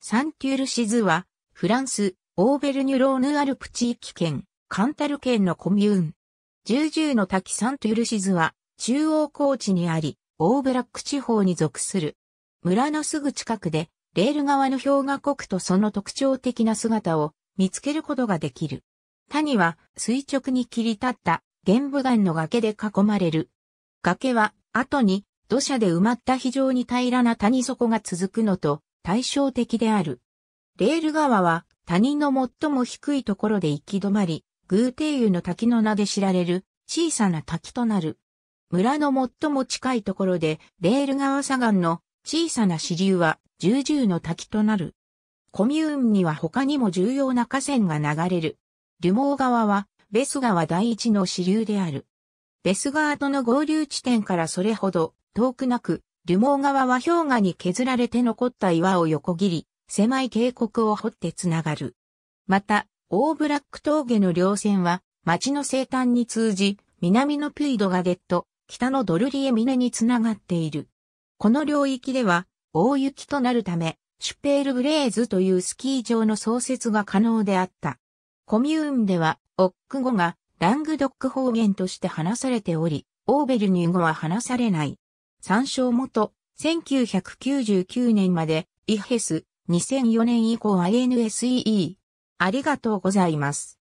サンテュールシズは、フランス、オーベルニュローヌアルプ地域圏、カンタル県のコミューン。十ーの滝サンテュールシズは、中央高地にあり、オーブラック地方に属する。村のすぐ近くで、レール側の氷河国とその特徴的な姿を見つけることができる。谷は垂直に切り立った玄武岩の崖で囲まれる。崖は後に土砂で埋まった非常に平らな谷底が続くのと対照的である。レール川は谷の最も低いところで行き止まり、偶ー湯の滝の名で知られる小さな滝となる。村の最も近いところでレール川左岸の小さな支流は重々の滝となる。コミューンには他にも重要な河川が流れる。ルモー川はベス川第一の支流である。ベス川との合流地点からそれほど遠くなく、ルモー川は氷河に削られて残った岩を横切り、狭い渓谷を掘ってつながる。また、オーブラック峠の稜線は、町の西端に通じ、南のュイドガデット、北のドルリエミネにつながっている。この領域では、大雪となるため、シュペールグレーズというスキー場の創設が可能であった。コミューンでは、オック語がラングドック方言として話されており、オーベルニュー語は話されない。参照元、1999年まで、イヘス、2004年以降 INSEE。ありがとうございます。